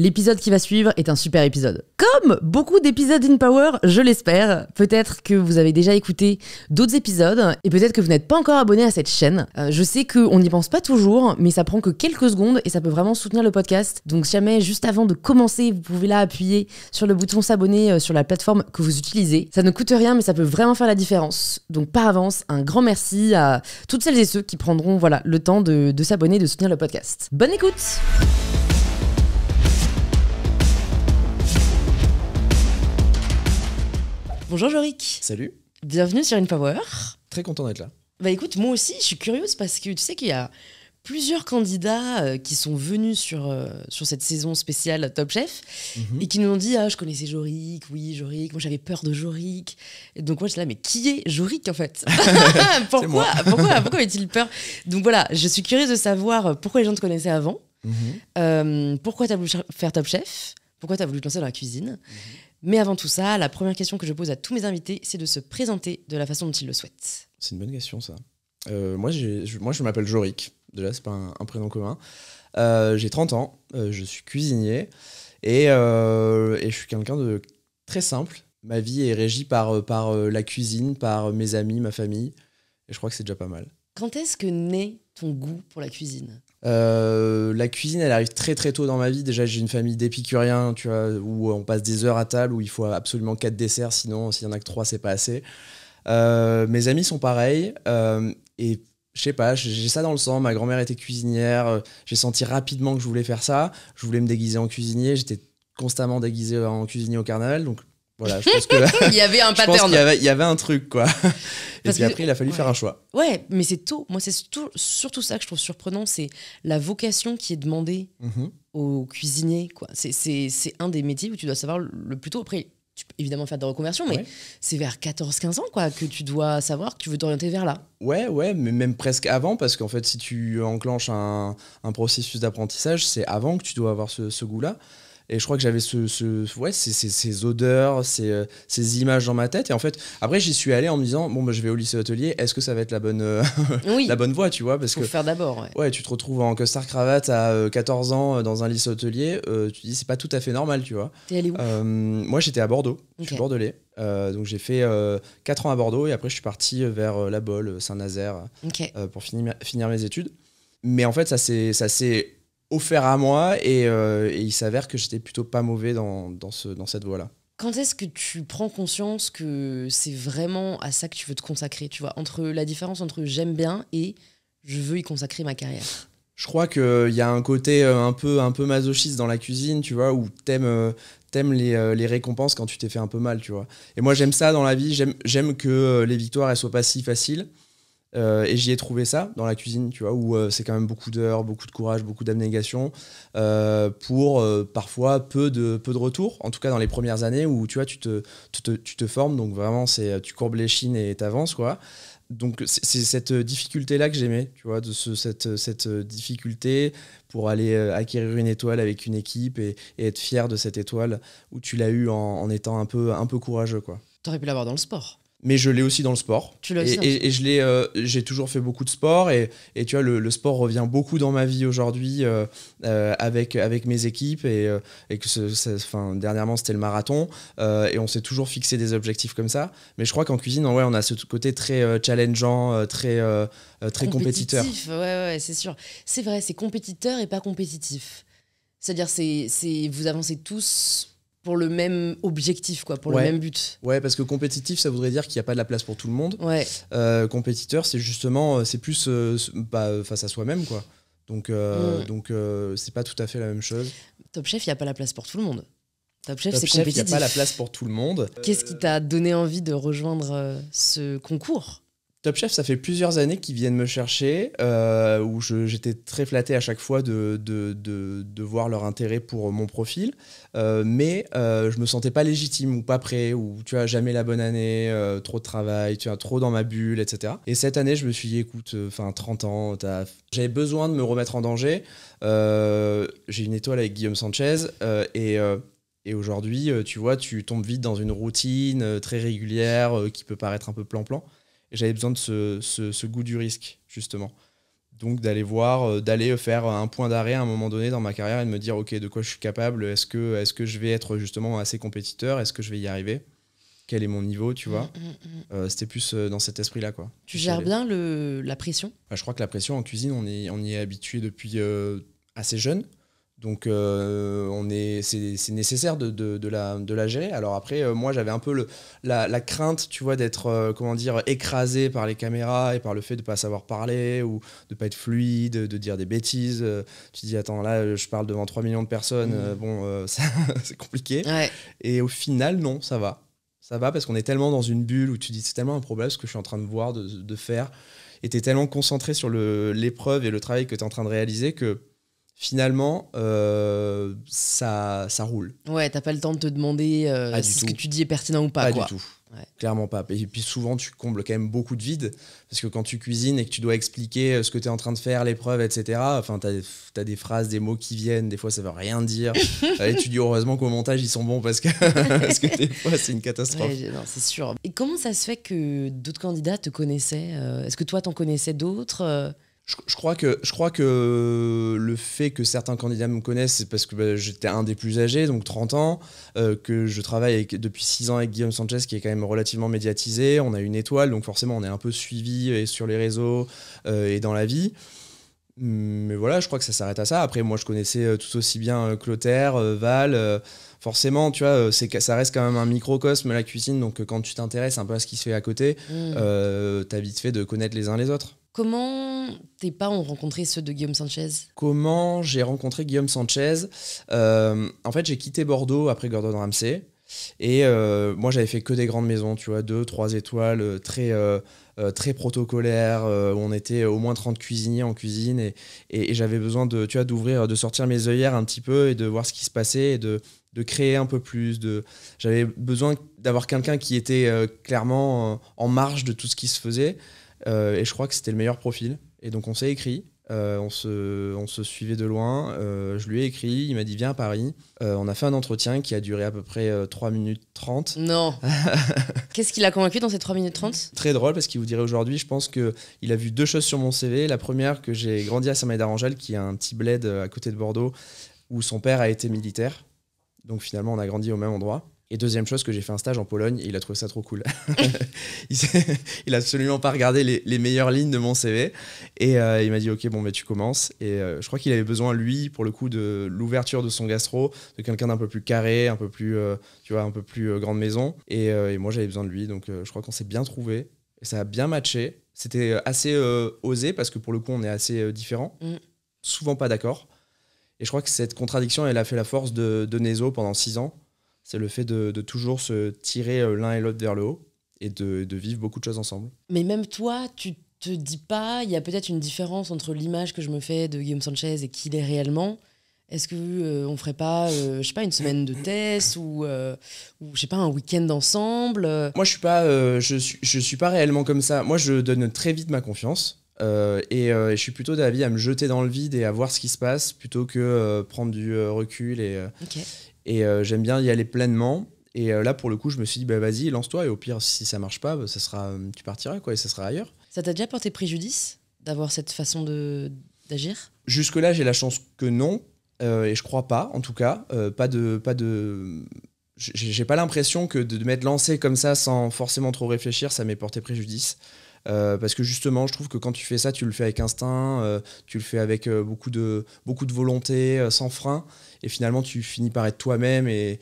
L'épisode qui va suivre est un super épisode. Comme beaucoup d'épisodes In Power, je l'espère. Peut-être que vous avez déjà écouté d'autres épisodes et peut-être que vous n'êtes pas encore abonné à cette chaîne. Euh, je sais qu'on n'y pense pas toujours, mais ça prend que quelques secondes et ça peut vraiment soutenir le podcast. Donc jamais, juste avant de commencer, vous pouvez là appuyer sur le bouton s'abonner euh, sur la plateforme que vous utilisez. Ça ne coûte rien, mais ça peut vraiment faire la différence. Donc par avance, un grand merci à toutes celles et ceux qui prendront voilà, le temps de, de s'abonner, de soutenir le podcast. Bonne écoute! Bonjour Joric. Salut. Bienvenue sur Power. Très content d'être là. Bah écoute, moi aussi, je suis curieuse parce que tu sais qu'il y a plusieurs candidats euh, qui sont venus sur, euh, sur cette saison spéciale Top Chef mhm. et qui nous ont dit Ah, je connaissais Joric, oui, Joric, moi j'avais peur de Joric. Et donc, moi, je suis là, mais qui est Joric en fait pourquoi, pourquoi, pourquoi avait-il peur Donc voilà, je suis curieuse de savoir euh, pourquoi les gens te connaissaient avant, mhm. pourquoi tu as voulu faire Top Chef, pourquoi tu as voulu te lancer dans la cuisine. Mhm. Mais avant tout ça, la première question que je pose à tous mes invités, c'est de se présenter de la façon dont ils le souhaitent. C'est une bonne question, ça. Euh, moi, je, moi, m'appelle Jorik. Déjà, c'est pas un, prénom commun. Euh, j'ai 30 ans, euh, je suis cuisinier et, et je suis quelqu'un de très simple. Ma vie est régie par, par la cuisine, par mes amis, ma famille. Et je crois que c'est déjà pas mal. Quand est-ce que naît ton goût pour la cuisine euh, la cuisine, elle arrive très très tôt dans ma vie. Déjà, j'ai une famille d'épicuriens, tu vois, où on passe des heures à table, où il faut absolument quatre desserts, sinon s'il y en a que trois, c'est pas assez. Euh, mes amis sont pareils, euh, et je sais pas, j'ai ça dans le sang. Ma grand-mère était cuisinière, j'ai senti rapidement que je voulais faire ça. Je voulais me déguiser en cuisinier, j'étais constamment déguisé en cuisinier au carnaval, donc voilà, je que il y avait un pattern. il, y avait, un truc, quoi. Et puis après, il a fallu faire un choix. Ouais, mais c'est tôt. Moi, c'est surtout ça que je trouve surprenant, c'est la vocation qui est demandée au mm-hmm. aux cuisiniers, quoi. C'est un des métiers où tu dois savoir le plus tôt. Après, évidemment faire des reconversion, mais c'est vers 14-15 ans quoi, que tu dois savoir que tu veux t'orienter vers là. Ouais, ouais, mais même presque avant, parce qu'en fait, si tu enclenches un, processus d'apprentissage, c'est avant que tu dois avoir ce goût-là. Et je crois que j'avais ce, ouais, ces, odeurs, euh, ces, images dans ma tête. Et en fait, après, j'y suis allé en me disant bon, bah, je vais au lycée hôtelier, est-ce que ça va être la bonne, euh, la bonne voie, tu vois parce que, faire d'abord. Ouais. tu te retrouves en costard cravate à 14 euh, ans dans un lycée hôtelier, tu te dis c'est pas tout à fait normal, tu vois. T'es allé où Moi, j'étais à Bordeaux, je suis bordelais. donc j'ai fait 4 ans à Bordeaux et après je suis parti vers La Bolle, Saint-Nazaire pour finir, finir mes études. Mais en fait, ça s'est offert à moi euh, et, il s'avère que j'étais plutôt pas mauvais dans, ce, dans cette voie-là. Quand est-ce que tu prends conscience que c'est vraiment à ça que tu veux te consacrer Tu vois, entre la différence entre j'aime bien et je veux y consacrer ma carrière. Je crois qu'il euh, y a un côté euh, un peu, un peu masochiste dans la cuisine, tu vois, où t'aimes t'aimes les, les, récompenses quand tu t'es fait un peu mal, tu vois. Et moi, j'aime ça dans la vie, j'aime que les victoires, elles soient pas si faciles. Euh, et j'y ai trouvé ça dans la cuisine, tu vois, où euh, c'est quand même beaucoup d'heures, beaucoup de courage, beaucoup d'abnégation, euh, pour parfois peu de, peu de retours, en tout cas dans les premières années où tu vois, tu te, formes, donc vraiment, c'est tu courbes les chines et t'avances, quoi. Donc c'est cette difficulté-là que j'aimais, tu vois, de cette, difficulté pour aller acquérir une étoile avec une équipe et, être fier de cette étoile où tu l'as eue en, étant un peu, un peu courageux, quoi. T'aurais pu l'avoir dans le sport mais je l'ai aussi dans le sport. Tu l'as et, et, je l'ai, euh, j'ai toujours fait beaucoup de sport et, tu vois le, sport revient beaucoup dans ma vie aujourd'hui euh, euh, avec avec mes équipes et, que dernièrement c'était le marathon et on s'est toujours fixé des objectifs comme ça. Mais je crois qu'en cuisine, ouais, on a ce côté très challengeant, très très compétiteur. Compétitif, ouais, ouais, c'est sûr. C'est vrai, c'est compétiteur et pas compétitif. C'est-à-dire c'est c'est vous avancez tous pour le même objectif, quoi, pour le même but. Ouais, parce que compétitif, ça voudrait dire qu'il n'y a pas de la place pour tout le monde. Ouais. Euh, compétiteur, c'est justement, euh, c'est plus euh, bah, face à soi-même, quoi. Donc, mm. donc c'est pas tout à fait la même chose. Top Chef, il n'y a pas la place pour tout le monde. Top Chef, c'est compétitif. Il n'y a pas la place pour tout le monde. Qu'est-ce qui t'a donné envie de rejoindre ce concours Top Chef, ça fait plusieurs années qu'ils viennent me chercher, euh, où j'étais très flatté à chaque fois de, voir leur intérêt pour mon profil, euh, mais je euh, je me sentais pas légitime ou pas prêt, ou tu as jamais la bonne année, trop de travail, tu as trop dans ma bulle, etc. Et cette année, je me suis dit, écoute, enfin, 30 ans, j'avais besoin de me remettre en danger. J'ai une étoile avec Guillaume Sanchez, Et aujourd'hui, tu vois, tu tombes vite dans une routine très régulière qui peut paraître un peu plan-plan j'avais besoin de ce, goût du risque, justement. Donc d'aller voir, euh, d'aller faire un point d'arrêt à un moment donné dans ma carrière et de me dire, OK, de quoi je suis capable Est-ce que, je vais être justement assez compétiteur Est-ce que je vais y arriver Quel est mon niveau, tu mmh, vois mmh, mmh. Euh, C'était plus euh, dans cet esprit-là, quoi. Tu gères bien la pression bah, Je crois que la pression en cuisine, on, est, y est habitué depuis assez jeune. Donc euh, on est, c'est, nécessaire de, la, de la gérer. Alors après, euh, moi j'avais un peu le, la, crainte, tu vois, d'être euh, comment dire écrasé par les caméras et par le fait de ne pas savoir parler ou de pas être fluide, de dire des bêtises. Tu dis attends là, je parle devant 3 millions de personnes, mmh. bon c'est compliqué. Et au final, non, ça va, ça va parce qu'on est tellement dans une bulle où tu dis c'est tellement un problème ce que je suis en train de voir, de, faire, et es tellement concentré sur le, l'épreuve et le travail que tu es en train de réaliser que finalement, euh, ça, ça roule. Ouais, t'as pas le temps de te demander euh, si ce que tu dis est pertinent ou pas. Pas du tout. Clairement pas. Et puis souvent, tu combles quand même beaucoup de vide, parce que quand tu cuisines et que tu dois expliquer euh, ce que tu es en train de faire, l'épreuve, etc., enfin, tu as, des phrases, des mots qui viennent, des fois ça veut rien dire. et tu dis heureusement qu'au montage, ils sont bons, parce que, des fois, c'est une catastrophe. c'est sûr. Et comment ça se fait que d'autres candidats te connaissaient Est-ce que toi, t'en connaissais d'autres je, crois que, je crois que euh, le fait que certains candidats me connaissent, c'est parce que bah, j'étais un des plus âgés, donc 30 ans, euh, que je travaille depuis 6 ans avec Guillaume Sanchez, qui est quand même relativement médiatisé. On a une étoile, donc forcément, on est un peu suivi euh, sur les réseaux et dans la vie. Mais voilà, je crois que ça s'arrête à ça. Après, moi, je connaissais tout aussi bien Clotaire, Val. forcément, tu vois, ça reste quand même un microcosme la cuisine. Donc, quand tu t'intéresses un peu à ce qui se fait à côté, mmh. t'as vite fait de connaître les uns les autres. Comment tes pas ont rencontré ceux de Guillaume Sanchez Comment j'ai rencontré Guillaume Sanchez euh, En fait, j'ai quitté Bordeaux après Gordon Ramsay. Et euh, moi, j'avais fait que des grandes maisons, tu vois, deux, trois étoiles, euh, très, très protocolaire. Où on était au moins 30 cuisiniers en cuisine et, j'avais besoin de, tu vois, d'ouvrir, de sortir mes œillères un petit peu et de voir ce qui se passait et de, de créer un peu plus. De, j'avais besoin d'avoir quelqu'un qui était clairement en marge de tout ce qui se faisait. Euh, et je crois que c'était le meilleur profil. Et donc on s'est écrit. Euh, on, se, suivait de loin. Euh, je lui ai écrit, il m'a dit viens à Paris. on a fait un entretien qui a duré à peu près 3 minutes 30. Non Qu'est-ce qu'il a convaincu dans ces 3 minutes 30 Très drôle parce qu'il vous dirait aujourd'hui, je pense qu'il a vu deux choses sur mon CV. La première, que j'ai grandi à saint médard arangel qui est un petit bled à côté de Bordeaux, où son père a été militaire. Donc finalement, on a grandi au même endroit. Et deuxième chose, que j'ai fait un stage en Pologne et il a trouvé ça trop cool. il, a absolument pas regardé les, meilleures lignes de mon CV. Et euh, il m'a dit, OK, bon, mais bah, tu commences. Et euh, je crois qu'il avait besoin, lui, pour le coup, de l'ouverture de son gastro, de quelqu'un d'un peu plus carré, un peu plus, euh, tu vois, un peu plus grande maison. Et, moi, j'avais besoin de lui. Donc, je crois qu'on s'est bien trouvé. Et ça a bien matché. C'était assez osé parce que pour le coup, on est assez différents. Mm. Souvent pas d'accord. Et je crois que cette contradiction, elle a fait la force de, de Nezo pendant six ans c'est le fait de, toujours se tirer euh, l'un et l'autre vers le haut et de, vivre beaucoup de choses ensemble. Mais même toi, tu te dis pas, il y a peut-être une différence entre l'image que je me fais de Guillaume Sanchez et qui il est réellement. Est-ce que euh, on ferait pas, euh, je sais pas, une semaine de thèse ou, je sais pas, un week-end ensemble Moi, je suis pas, je suis, je suis pas réellement comme ça. Moi, je donne très vite ma confiance. et, je suis plutôt d'avis à me jeter dans le vide et à voir ce qui se passe plutôt que prendre du recul et, et euh, j'aime bien y aller pleinement. Et euh, là, pour le coup, je me suis dit, bah, vas-y, lance-toi. Et au pire, si ça marche pas, bah, ça sera, euh, tu partiras quoi, et ça sera ailleurs. Ça t'a déjà porté préjudice d'avoir cette façon d'agir Jusque-là, j'ai la chance que non. et je crois pas, en tout cas. pas de. Pas de... J'ai pas l'impression que de m'être lancé comme ça sans forcément trop réfléchir, ça m'ait porté préjudice. Euh, parce que justement, je trouve que quand tu fais ça, tu le fais avec instinct, euh, tu le fais avec euh, beaucoup, de, beaucoup de volonté, sans frein, et finalement tu finis par être toi-même et,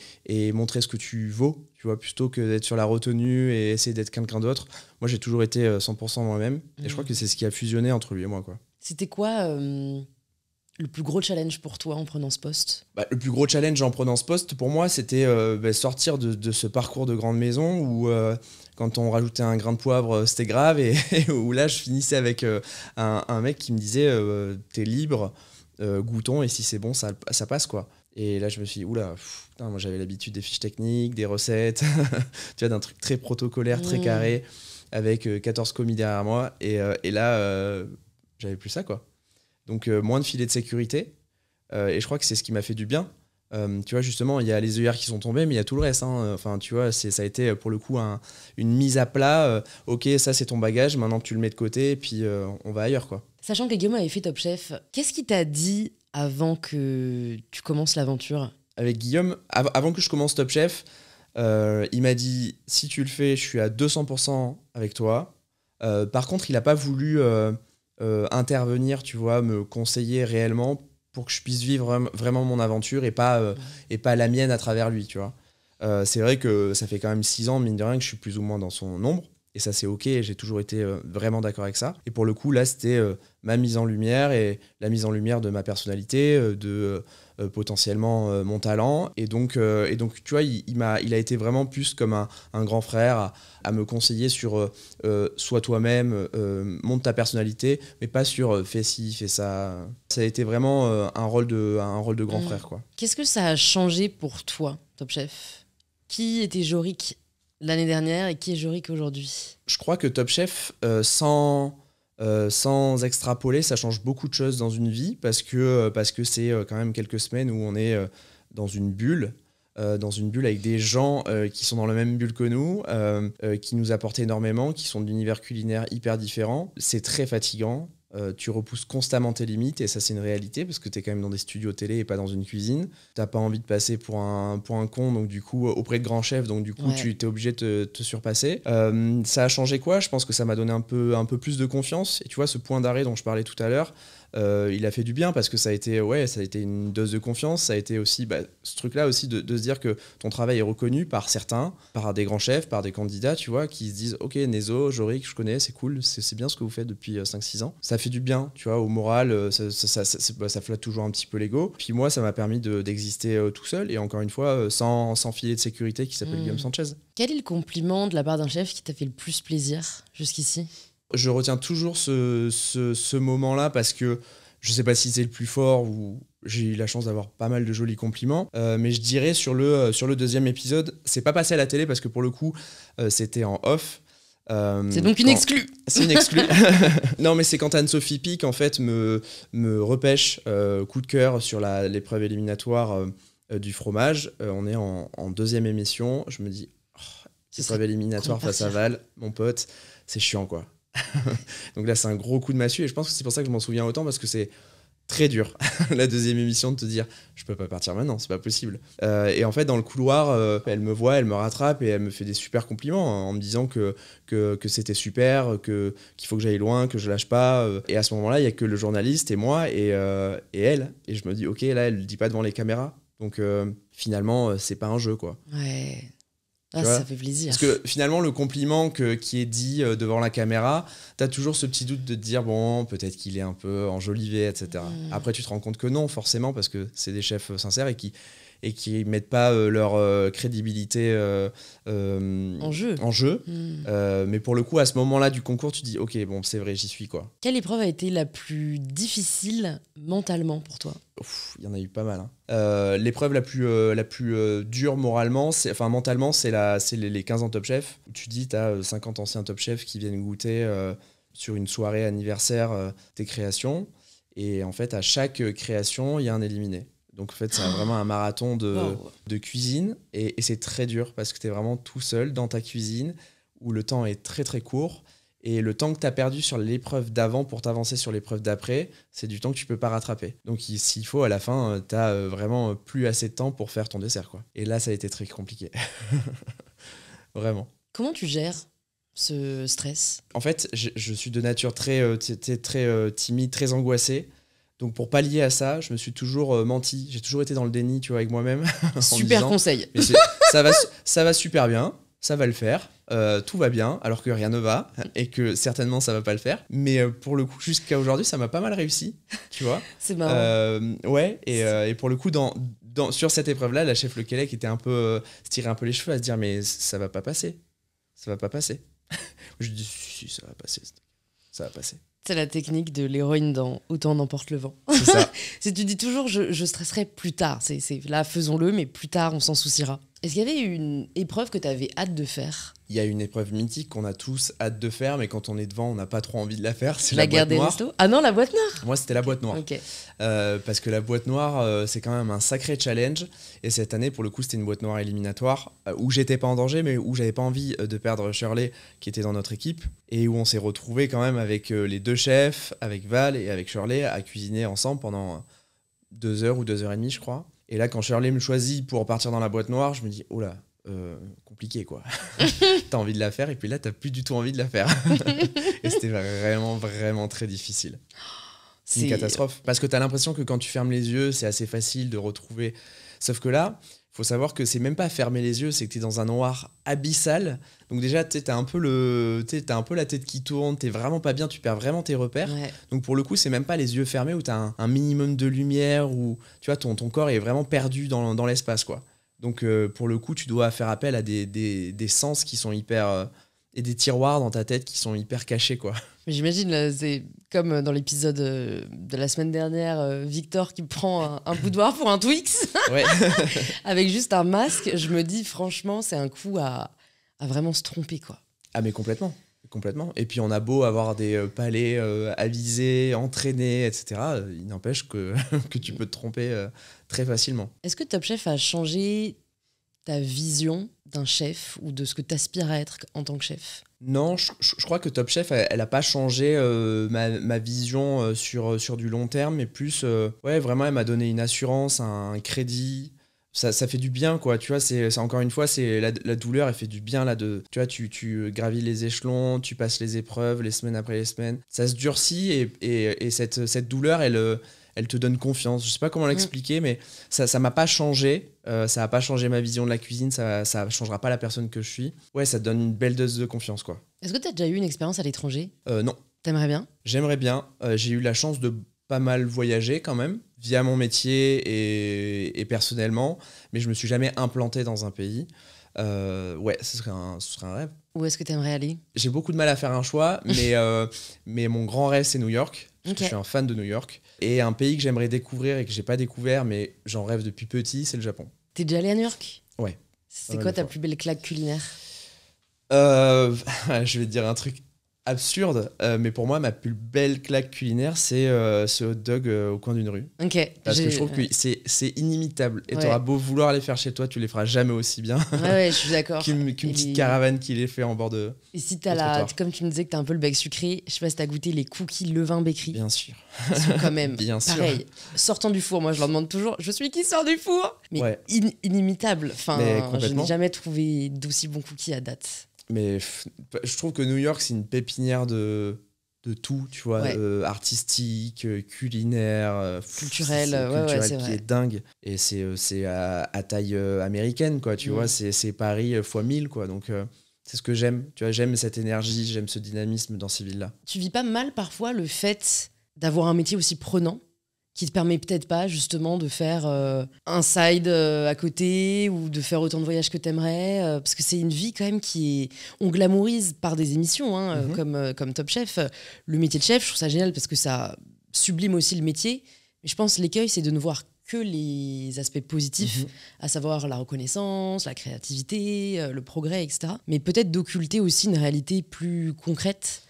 montrer ce que tu vaux, tu vois, plutôt que d'être sur la retenue et essayer d'être quelqu'un d'autre. Moi, j'ai toujours été 100% moi-même, et je crois mm. que c'est ce qui a fusionné entre lui et moi, quoi. C'était quoi le plus gros challenge pour toi en prenant ce poste bah, Le plus gros challenge en prenant ce poste, pour moi, c'était euh, bah, sortir de, ce parcours de grande maison où, euh, quand on rajoutait un grain de poivre, euh, c'était grave, et, où là, je finissais avec un, mec qui me disait T'es libre, goûtons, et si c'est bon, ça, passe, quoi. Et là, je me suis dit, oula, moi j'avais l'habitude des fiches techniques, des recettes, tu vois, d'un truc très protocolaire, très mmh. carré, avec 14 commis derrière moi. Et, et là, j'avais plus ça, quoi. Donc euh, moins de filets de sécurité. Euh, et je crois que c'est ce qui m'a fait du bien. Euh, tu vois, justement, il y a les œillères qui sont tombées, mais il y a tout le reste. Hein. Enfin, tu vois, ça a été pour le coup une mise à plat. ok, ça c'est ton bagage, maintenant tu le mets de côté et puis on va ailleurs, quoi. Sachant que Guillaume avait fait Top Chef, qu'est-ce qui t'a dit avant que tu commences l'aventure Avec Guillaume, avant que je commence Top Chef, il m'a dit si tu le fais, je suis à 200% avec toi. par contre, il n'a pas voulu euh, intervenir, tu vois, me conseiller réellement pour que je puisse vivre vraiment mon aventure et pas, euh, et pas la mienne à travers lui, tu vois. Euh, c'est vrai que ça fait quand même six ans, mine de rien, que je suis plus ou moins dans son ombre et ça c'est ok, j'ai toujours été euh, vraiment d'accord avec ça. Et pour le coup, là c'était euh, ma mise en lumière et la mise en lumière de ma personnalité, euh, de potentiellement mon talent. Et donc, et donc tu vois, il, a, il a été vraiment plus comme un, grand frère à, me conseiller sur sois toi-même, monte ta personnalité, mais pas sur fais ci, fais ça. Ça a été vraiment un, rôle de, un rôle de grand mm. frère. quoi. Qu'est-ce que ça a changé pour toi, Top Chef Qui était Jorik l'année dernière et qui est Juric aujourd'hui Je crois que Top Chef, euh, sans, euh, sans extrapoler, ça change beaucoup de choses dans une vie parce que euh, parce que c'est quand même quelques semaines où on est dans une bulle. dans une bulle avec des gens qui sont dans la même bulle que nous, qui nous apportent énormément, qui sont d'univers culinaires hyper différents. C'est très fatigant, euh, tu repousses constamment tes limites et ça c'est une réalité parce que tu es quand même dans des studios télé et pas dans une cuisine. T'as pas envie de passer pour un, pour un con donc du coup euh, auprès de grands chefs donc du coup tu es obligé de te, surpasser. Euh, ça a changé quoi Je pense que ça m'a donné un peu, un peu plus de confiance et tu vois ce point d'arrêt dont je parlais tout à l'heure, euh, il a fait du bien parce que ça a été, ouais, ça a été une dose de confiance. Ça a été aussi bah, ce truc-là aussi de, se dire que ton travail est reconnu par certains, par des grands chefs, par des candidats, tu vois, qui se disent Ok, Nezo, Jorik, je connais, c'est cool, c'est bien ce que vous faites depuis 5-6 euh, ans. Ça fait du bien, tu vois, au moral, euh, ça, ça, bah, ça, flatte toujours un petit peu l'ego. Puis moi, ça m'a permis d'exister tout seul et encore une fois, sans, sans filet de sécurité qui s'appelle hmm. Guillaume Sanchez. Quel est le compliment de la part d'un chef qui t'a fait le plus plaisir jusqu'ici je retiens toujours ce, moment-là parce que je ne sais pas si c'est le plus fort ou j'ai eu la chance d'avoir pas mal de jolis compliments. Euh, mais je dirais euh, sur le, deuxième épisode, c'est pas passé à la télé parce que pour le coup, euh, c'était en off. c'est donc une exclue. C'est une exclue. non, mais c'est quand Anne-Sophie Pic en fait me, repêche coup de cœur sur l'épreuve éliminatoire du fromage. on est en, deuxième émission. Je me dis, oh, épreuve éliminatoire face à Val, mon pote, c'est chiant quoi. Donc là, c'est un gros coup de massue et je pense que c'est pour ça que je m'en souviens autant parce que c'est très dur la deuxième émission de te dire je peux pas partir maintenant c'est pas possible euh, et en fait dans le couloir euh, elle me voit elle me rattrape et elle me fait des super compliments hein, en me disant que que, c'était super que qu'il faut que j'aille loin que je lâche pas euh. et à ce moment là il y a que le journaliste et moi et, et elle et je me dis ok là elle le dit pas devant les caméras donc finalement c'est pas un jeu quoi ouais ah, ça fait plaisir. Parce que finalement, le compliment qui est dit euh, devant la caméra, tu as toujours ce petit doute de te dire, bon, peut-être qu'il est un peu enjolivé, etc. Mmh. Après, tu te rends compte que non, forcément, parce que c'est des chefs euh, sincères et qui, et qui mettent pas euh, leur euh, crédibilité euh, en jeu. Hmm. mais pour le coup, à ce moment-là du concours, tu dis ok, bon, c'est vrai, j'y suis quoi. Quelle épreuve a été la plus difficile mentalement pour toi il y en a eu pas mal. Hein. L'épreuve la plus, la plus dure moralement, enfin mentalement, c'est les, les 15 ans Top Chef. Tu dis, tu as 50 anciens Top Chef qui viennent goûter sur une soirée anniversaire tes créations. Et en fait, à chaque création, il y a un éliminé. Donc en fait, c'est vraiment un marathon de, cuisine et, c'est très dur parce que tu es vraiment tout seul dans ta cuisine où le temps est très très court. Et le temps que tu as perdu sur l'épreuve d'avant pour t'avancer sur l'épreuve d'après, c'est du temps que tu peux pas rattraper. Donc s'il faut, à la fin, euh, tu as euh, vraiment plus assez de temps pour faire ton dessert. quoi. Et là, ça a été très compliqué. vraiment. Comment tu gères ce stress En fait, je, suis de nature très, euh, très, timide, très angoissée. Donc pour pallier à ça, je me suis toujours euh, menti, j'ai toujours été dans le déni, tu vois, avec moi-même. super conseil. ça, va, ça va super bien, ça va le faire, euh, tout va bien, alors que rien ne va, et que certainement ça va pas le faire. Mais euh, pour le coup, jusqu'à aujourd'hui, ça m'a pas mal réussi, tu vois. C'est marrant. ouais, et, pour le coup, sur cette épreuve-là, la chef Le Québec était un peu, se tirait un peu les cheveux à se dire, mais ça va pas passer, ça va pas passer. Je dis, si, ça va passer, ça va passer. C'est la technique de l'héroïne dans Autant n'emporte le vent. C'est ça. tu dis toujours, je, je stresserai plus tard. C'est, là, faisons-le, mais plus tard, on s'en souciera. Est-ce qu'il y avait une épreuve que tu avais hâte de faire Il y a une épreuve mythique qu'on a tous hâte de faire, mais quand on est devant, on n'a pas trop envie de la faire. C'est la, guerre des Ah non, la boîte noire Moi, c'était la boîte noire. Euh, parce que la boîte noire, euh, c'est quand même un sacré challenge. Et cette année, pour le coup, c'était une boîte noire éliminatoire euh, où j'étais pas en danger, mais où j'avais pas envie de perdre Shirley, qui était dans notre équipe, et où on s'est retrouvé quand même avec les deux chefs, avec Val et avec Shirley, à cuisiner ensemble pendant deux heures ou deux heures et demie, je crois. Et là, quand Shirley me choisit pour partir dans la boîte noire, je me dis, oh là, euh, compliqué quoi. t'as envie de la faire et puis là t'as plus du tout envie de la faire. et c'était vraiment vraiment très difficile. C'est une catastrophe parce que t'as l'impression que quand tu fermes les yeux c'est assez facile de retrouver. Sauf que là faut savoir que c'est même pas fermer les yeux, c'est que tu es dans un noir abyssal. Donc déjà, tu as un peu le un peu la tête qui tourne, tu vraiment pas bien, tu perds vraiment tes repères. Donc pour le coup, c'est même pas les yeux fermés où tu as un, minimum de lumière ou tu vois ton, ton corps est vraiment perdu dans, l'espace quoi. Donc euh, pour le coup, tu dois faire appel à des sens qui sont hyper euh, et des tiroirs dans ta tête qui sont hyper cachés, quoi. J'imagine, c'est comme dans l'épisode euh, de la semaine dernière, euh, Victor qui prend un, boudoir pour un Twix avec juste un masque. Je me dis, franchement, c'est un coup à, vraiment se tromper, quoi. Ah, mais complètement. Complètement. Et puis on a beau avoir des euh, palais avisés, entraînés, etc. Il n'empêche que, que tu peux te tromper très facilement. Est-ce que Top Chef a changé ta vision d'un chef ou de ce que tu aspires à être en tant que chef Non, je, crois que Top Chef, elle n'a pas changé euh, ma, vision euh, sur, euh, sur du long terme, mais plus, ouais, vraiment, elle m'a donné une assurance, un crédit. Ça, fait du bien, quoi. Tu vois, c'est encore une fois, c'est la, douleur, elle fait du bien, là. De, tu vois, tu, tu, gravis les échelons, tu passes les épreuves, les semaines après les semaines. Ça se durcit et, cette, cette douleur, elle elle te donne confiance. Je sais pas comment mm. l'expliquer, mais ça ça m'a pas changé. Euh, ça n'a pas changé ma vision de la cuisine, ça ne changera pas la personne que je suis. Ouais, ça donne une belle dose de confiance, quoi. Est-ce que tu as déjà eu une expérience à l'étranger euh, Non. T'aimerais bien J'aimerais bien. Euh, j'ai eu la chance de pas mal voyager quand même, via mon métier et, personnellement, mais je me suis jamais implanté dans un pays. Euh, ouais, ce serait, un, ce serait un rêve. Où est-ce que tu aimerais aller J'ai beaucoup de mal à faire un choix, mais, mais mon grand rêve, c'est New York je suis un fan de New York. Et un pays que j'aimerais découvrir et que j'ai pas découvert, mais j'en rêve depuis petit, c'est le Japon. T'es déjà allé à New York Ouais. C'est quoi ta plus belle claque culinaire euh, Je vais te dire un truc absurde, euh, mais pour moi, ma plus belle claque culinaire, c'est euh, ce hot dog euh, au coin d'une rue. Ok. Parce que je trouve que c'est inimitable. Et tu auras beau vouloir les faire chez toi, tu les feras jamais aussi bien. je suis d'accord. Qu'une petite caravane qui les fait en bord de. Et si as la. Comme tu me disais que as un peu le bec sucré, je sais pas si as goûté les cookies levain bécri. Bien sûr. quand même. bien pareil. Sortant du four, moi je leur demande toujours, je suis qui sort du four Mais inimitable. Enfin, je n'ai jamais trouvé d'aussi bons cookies à date mais je trouve que New York, c'est une pépinière de, de tout, tu vois, artistique, culinaire, culturel, qui est dingue. Et c'est euh, à, à, taille euh, américaine, quoi, tu mm. vois, c'est Paris x euh, 1000, quoi. Donc, c'est ce que j'aime, tu vois, j'aime cette énergie, j'aime ce dynamisme dans ces villes-là. Tu vis pas mal parfois le fait d'avoir un métier aussi prenant qui te permet peut-être pas justement de faire euh, un side euh, à côté ou de faire autant de voyages que t'aimerais euh, parce que c'est une vie quand même qui est on glamourise par des émissions hein, mhm. comme comme Top Chef le métier de chef je trouve ça génial parce que ça sublime aussi le métier mais je pense l'écueil c'est de ne voir que les aspects positifs, mhm. à savoir la reconnaissance, la créativité, le progrès, etc. Mais peut-être d'occulter aussi une réalité plus concrète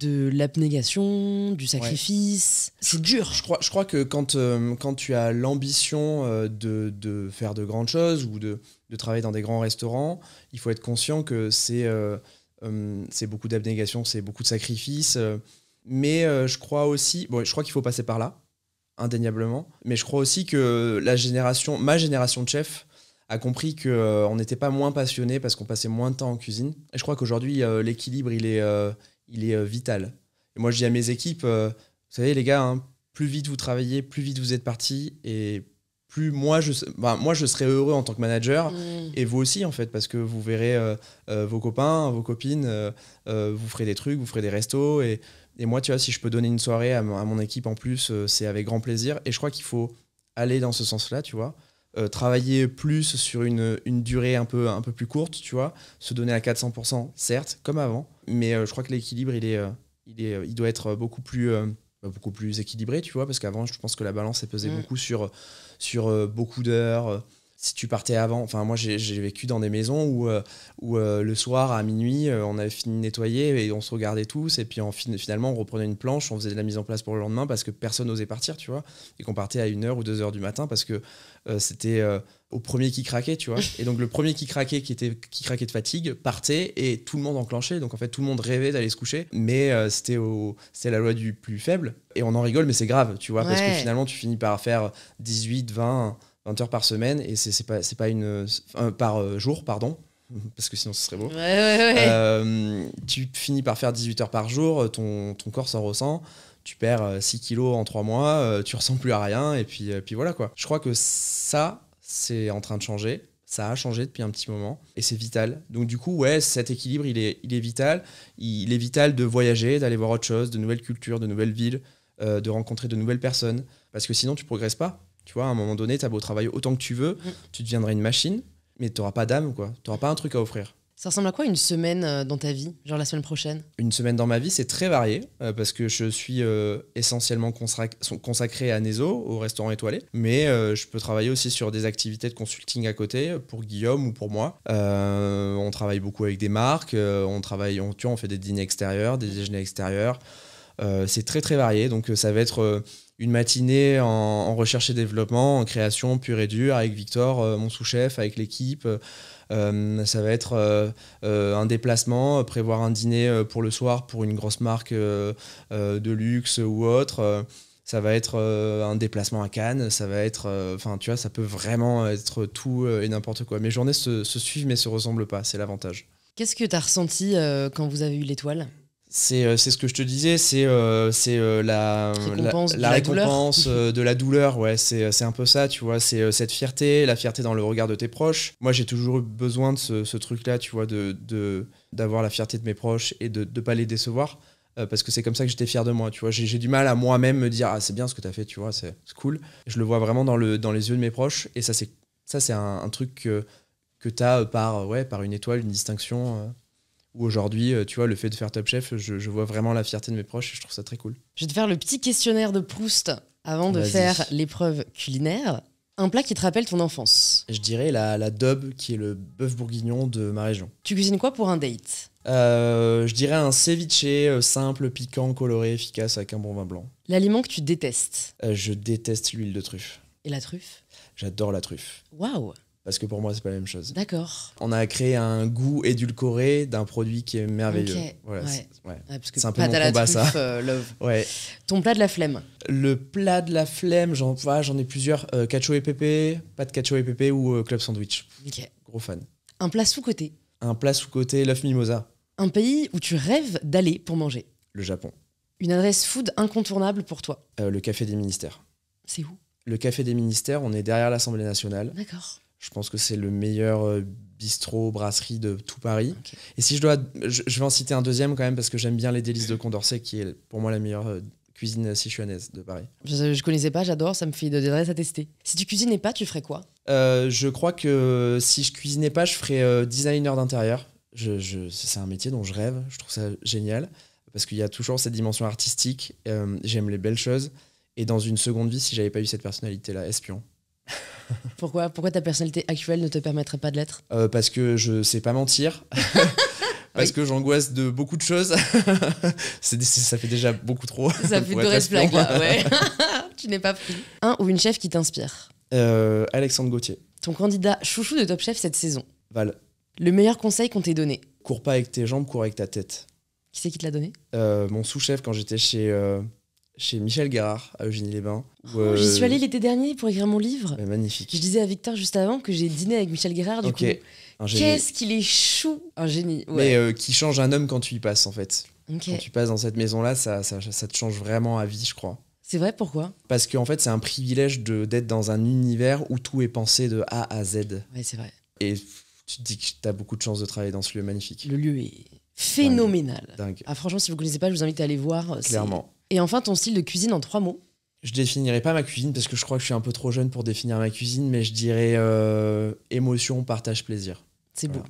de l'abnégation, du sacrifice. C'est dur. Je crois, que quand, euh, quand tu as l'ambition euh, de, faire de grandes choses ou de, travailler dans des grands restaurants, il faut être conscient que c'est euh, beaucoup d'abnégation, c'est beaucoup de sacrifices. mais je crois aussi, bon, je crois qu'il faut passer par là, indéniablement. Mais je crois aussi que la génération, ma génération de chefs, a compris qu'on on n'était pas moins passionné parce qu'on passait moins de temps en cuisine. Et je crois qu'aujourd'hui, l'équilibre, il est, il est euh, vital. Et moi, je dis à mes équipes, euh, vous savez, les gars, hein, plus vite vous travaillez, plus vite vous êtes partis et plus moi je, bah, moi, je serai heureux en tant que manager mmh. et vous aussi, en fait, parce que vous verrez euh, vos copains, vos copines, vous ferez des trucs, vous ferez des restos. Et, et, moi, tu vois, si je peux donner une soirée à, à mon équipe en plus, c'est avec grand plaisir. Et je crois qu'il faut aller dans ce sens-là, tu vois. travailler plus sur une, une, durée un peu, un peu plus courte, tu vois. Se donner à 400%, certes, comme avant mais euh, je crois que l'équilibre, il, euh, euh, il, doit être beaucoup plus bah, beaucoup plus équilibré, tu vois, parce qu'avant, je pense que la balance est pesée mm. beaucoup sur, sur beaucoup d'heures, si tu partais avant, enfin moi j'ai vécu dans des maisons où, euh, où euh, le soir à minuit euh, on avait fini de nettoyer et on se regardait tous et puis finalement on reprenait une planche, on faisait de la mise en place pour le lendemain parce que personne n'osait partir, tu vois, et qu'on partait à 1h ou 2h du matin parce que c'était au premier qui craquait, tu vois. Et donc le premier qui craquait, qui, était, qui craquait de fatigue, partait et tout le monde enclenchait. Donc en fait, tout le monde rêvait d'aller se coucher, mais c'était c'est la loi du plus faible. Et on en rigole, mais c'est grave, tu vois, parce que finalement, tu finis par faire 18, 20, 20 heures par semaine et c'est pas c'est pas une par euh, jour pardon parce que sinon ce serait beau. Ouais, ouais, ouais. Euh, tu finis par faire 18 heures par jour, euh, ton, ton corps s'en ressent, tu perds 6 kilos en 3 mois, tu ressens plus à rien, et puis, puis voilà quoi. Je crois que ça, c'est en train de changer, ça a changé depuis un petit moment, et c'est vital. Donc du coup, ouais, cet équilibre, il est, il est vital. Il, est vital de voyager, d'aller voir autre chose, de nouvelles cultures, de nouvelles villes, de rencontrer de nouvelles personnes, parce que sinon tu progresses pas. Tu vois, à un moment donné, tu as beau travailler autant que tu veux, mm. tu deviendrais une machine, mais t'auras pas d'âme, quoi. T'auras pas un truc à offrir. Ça ressemble à quoi une semaine euh, dans ta vie, genre la semaine prochaine Une semaine dans ma vie, c'est très varié, euh, parce que je suis euh, essentiellement consacré, à Neso, au restaurant étoilé, mais je peux travailler aussi sur des activités de consulting à côté, pour Guillaume ou pour moi. on travaille beaucoup avec des marques, on travaille, on, tu vois, on fait des dîners extérieurs, des déjeuners extérieurs. Euh, c'est très très varié, donc euh, ça va être euh, une matinée en, recherche et développement, en création pure et dure, avec Victor, mon sous-chef, avec l'équipe. ça va être un déplacement, prévoir un dîner pour le soir pour une grosse marque de luxe ou autre. ça va être un déplacement à Cannes, ça va être, enfin tu vois, ça peut vraiment être tout et n'importe quoi. Mes journées se, suivent mais se ressemblent pas, c'est l'avantage. Qu'est-ce que tu as ressenti quand vous avez eu l'étoile euh, c'est ce que je te disais, c'est euh, c'est euh, la, récompense, la, de la douleur, ouais, c'est un peu ça, tu vois, c'est cette fierté, la fierté dans le regard de tes proches. Moi, j'ai toujours eu besoin de ce, truc-là, tu vois, de d'avoir la fierté de mes proches et de ne pas les décevoir. parce que c'est comme ça que j'étais fier de moi, tu vois. J'ai du mal à moi-même me dire ah c'est bien ce que tu as fait, tu vois, c'est cool. Je le vois vraiment dans le dans les yeux de mes proches et ça c'est un, truc que, que as par ouais par une étoile, une distinction. Ou aujourd'hui, euh, tu vois, le fait de faire Top Chef, je, vois vraiment la fierté de mes proches et je trouve ça très cool. Je vais te faire le petit questionnaire de Proust avant de faire l'épreuve culinaire. Un plat qui te rappelle ton enfance Je dirais la, la dub, qui est le bœuf bourguignon de ma région. Tu cuisines quoi pour un date euh, Je dirais un ceviche euh, simple, piquant, coloré, efficace avec un bon vin blanc. L'aliment que tu détestes Je déteste l'huile de truffe. Et la truffe J'adore la truffe. Waouh parce que pour moi, c'est pas la même chose. D'accord. On a créé un goût édulcoré d'un produit qui est merveilleux. Voilà, ouais. C'est ouais. C'est un peu mon ça. Euh, ouais. Ton plat de la flemme Le plat de la flemme, j'en ai plusieurs. Euh, cacio et pépé, de cacio et pépé ou euh, club sandwich. Ok. Gros fan. Un plat sous-côté Un plat sous-côté, l'œuf mimosa. Un pays où tu rêves d'aller pour manger Le Japon. Une adresse food incontournable pour toi euh, Le Café des Ministères. C'est où Le Café des Ministères, on est derrière l'Assemblée nationale. D'accord. Je pense que c'est le meilleur euh, bistrot, brasserie de tout Paris. Et si je dois, je, vais en citer un deuxième quand même parce que j'aime bien les délices de Condorcet, qui est pour moi la meilleure euh, cuisine sichuanaise de Paris. Je, ne connaissais pas, j'adore, ça me fait des adresses à tester. Si tu cuisinais pas, tu ferais quoi euh, Je crois que si je cuisinais pas, je ferais designer d'intérieur. Je, c'est un métier dont je rêve, je trouve ça génial parce qu'il y a toujours cette dimension artistique. J'aime les belles choses. Et dans une seconde vie, si j'avais pas eu cette personnalité-là, espion, pourquoi, pourquoi ta personnalité actuelle ne te permettrait pas de l'être euh, Parce que je sais pas mentir. parce que j'angoisse de beaucoup de choses. ça fait déjà beaucoup trop. Ça fait de tu n'es pas pris. Un ou une chef qui t'inspire euh, Alexandre Gauthier. Ton candidat chouchou de Top Chef cette saison Val. Le meilleur conseil qu'on t'ait donné Cours pas avec tes jambes, cours avec ta tête. Qui c'est qui te l'a donné euh, Mon sous-chef quand j'étais chez chez Michel Guérard, à Eugénie-les-Bains. Oh, j'y suis euh, allé l'été dernier pour écrire mon livre. magnifique. Je disais à Victor juste avant que j'ai dîné avec Michel Guérard, Du coup, qu'est-ce qu'il est chou, un génie. Ouais. Mais euh, qui change un homme quand tu y passes en fait. Quand tu passes dans cette maison-là, ça, ça, te change vraiment à vie, je crois. C'est vrai, pourquoi Parce qu'en fait, c'est un privilège d'être dans un univers où tout est pensé de A à Z. Ouais, c'est vrai. Et tu te dis que tu as beaucoup de chance de travailler dans ce lieu magnifique. Le lieu est phénoménal. Ah, franchement, si vous ne connaissez pas, je vous invite à aller voir. Clairement. Et enfin, ton style de cuisine en trois mots Je définirais pas ma cuisine parce que je crois que je suis un peu trop jeune pour définir ma cuisine, mais je dirais euh, émotion, partage, plaisir. C'est beau.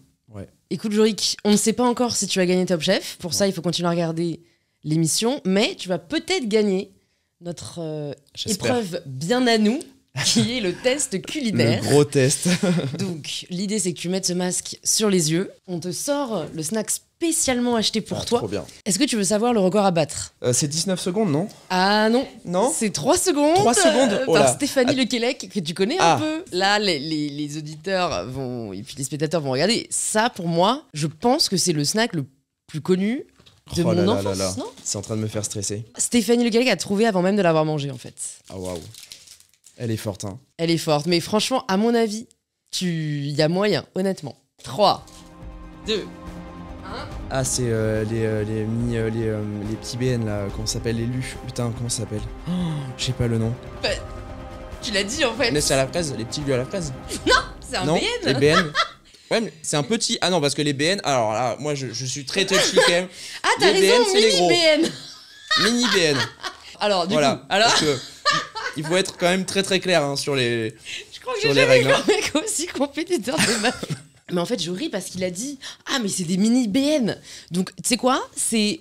Écoute, Jorik, on ne sait pas encore si tu vas gagner Top Chef. Pour ça, il faut continuer à regarder l'émission, mais tu vas peut-être gagner notre euh, épreuve bien à nous qui est le test culinaire. Le gros test. Donc, l'idée, c'est que tu mettes ce masque sur les yeux. On te sort le snack spécialement acheté pour ah, toi. bien. Est-ce que tu veux savoir le record à battre euh, C'est 19 secondes, non Ah non. Non C'est 3 secondes. 3 secondes euh, oh Stéphanie Lekelec que tu connais un ah. peu. Là, les, auditeurs vont, et les spectateurs vont regarder. Ça, pour moi, je pense que c'est le snack le plus connu de oh mon enfance, non C'est en train de me faire stresser. Stéphanie Lequelec a trouvé avant même de l'avoir mangé, en fait. Ah waouh elle est forte, hein. Elle est forte, mais franchement, à mon avis, tu y a moyen, honnêtement. 3, 2, 1. Ah, c'est euh, les, euh, les, euh, les, les, petits BN là, comment s'appelle Les LU. Putain, comment ça s'appelle oh, Je sais pas le nom. Bah, tu l'as dit en fait. Mais c'est à la fraise, les petits LU à la fraise. non, c'est un non, BN. Les BN. Ouais, mais c'est un petit. Ah non, parce que les BN. Alors là, moi je, suis très touchy quand même. ah, t'as raison, BN, mini BN. mini BN. Alors, du voilà, coup. Alors il faut être quand même très très clair hein, sur les. Je crois que j'ai hein. aussi compétiteur de mais en fait, je ris parce qu'il a dit Ah, mais c'est des mini BN. Donc, tu sais quoi C'est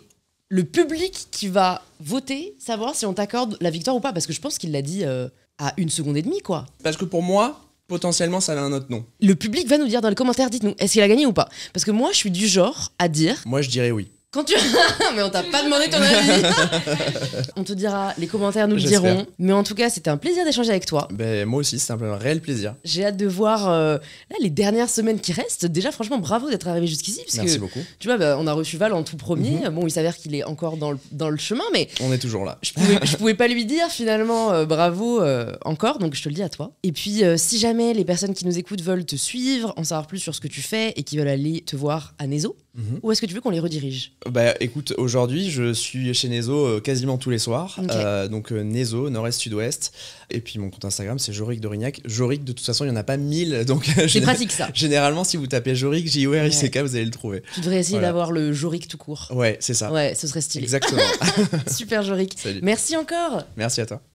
le public qui va voter, savoir si on t'accorde la victoire ou pas. Parce que je pense qu'il l'a dit euh, à une seconde et demie, quoi. Parce que pour moi, potentiellement, ça a un autre nom. Le public va nous dire dans les commentaires, dites-nous, est-ce qu'il a gagné ou pas Parce que moi, je suis du genre à dire. Moi, je dirais oui. Quand tu. mais on t'a pas demandé ton avis. on te dira, les commentaires nous le diront. Mais en tout cas, c'était un plaisir d'échanger avec toi. Ben, moi aussi, c'est un, un réel plaisir. J'ai hâte de voir euh, là, les dernières semaines qui restent. Déjà, franchement, bravo d'être arrivé jusqu'ici. Merci beaucoup. Tu vois, bah, on a reçu Val en tout premier. Mhm. Bon, il s'avère qu'il est encore dans le, chemin, mais. On est toujours là. je pouvais, je pouvais pas lui dire finalement euh, bravo euh, encore, donc je te le dis à toi. Et puis, si jamais les personnes qui nous écoutent veulent te suivre, en savoir plus sur ce que tu fais et qui veulent aller te voir à Nezo mhm. où est-ce que tu veux qu'on les redirige bah écoute, aujourd'hui je suis chez Nezo euh, quasiment tous les soirs. Euh, donc euh, Nezo, Nord-Est, Sud-Ouest. Et puis mon compte Instagram c'est Joric d'Orignac. Joric, de toute façon, il n'y en a pas mille. Donc c'est pratique ça. Généralement, si vous tapez Joric, J-O-R-I-C-K, vous allez le trouver. Tu devrais essayer d'avoir le Joric tout court. Ouais, c'est ça. Ouais, ce serait stylé. Exactement. Super Joric. Merci encore. Merci à toi.